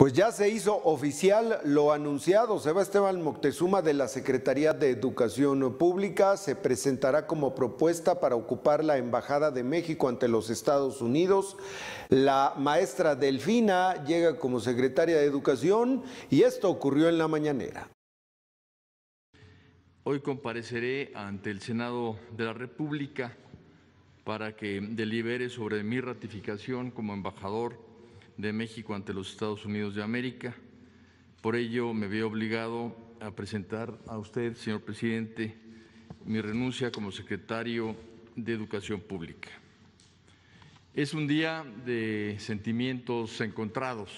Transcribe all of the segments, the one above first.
Pues ya se hizo oficial lo anunciado. Sebastián Moctezuma de la Secretaría de Educación Pública se presentará como propuesta para ocupar la Embajada de México ante los Estados Unidos. La maestra Delfina llega como secretaria de Educación y esto ocurrió en la mañanera. Hoy compareceré ante el Senado de la República para que delibere sobre mi ratificación como embajador de México ante los Estados Unidos de América. Por ello, me veo obligado a presentar a usted, señor presidente, mi renuncia como secretario de Educación Pública. Es un día de sentimientos encontrados.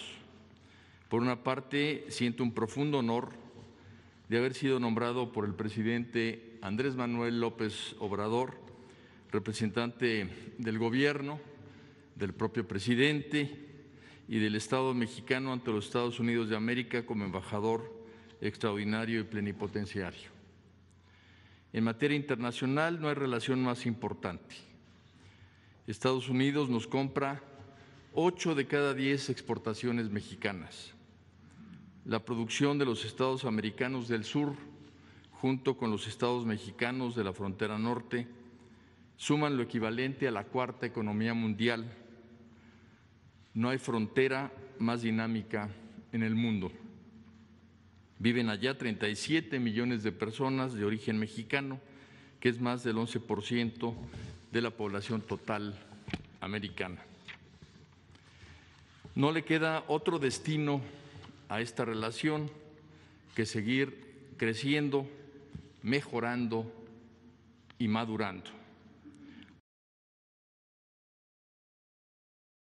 Por una parte, siento un profundo honor de haber sido nombrado por el presidente Andrés Manuel López Obrador, representante del gobierno, del propio presidente, y del Estado mexicano ante los Estados Unidos de América como embajador extraordinario y plenipotenciario. En materia internacional no hay relación más importante. Estados Unidos nos compra ocho de cada diez exportaciones mexicanas. La producción de los estados americanos del sur, junto con los estados mexicanos de la frontera norte, suman lo equivalente a la cuarta economía mundial no hay frontera más dinámica en el mundo. Viven allá 37 millones de personas de origen mexicano, que es más del 11% de la población total americana. No le queda otro destino a esta relación que seguir creciendo, mejorando y madurando.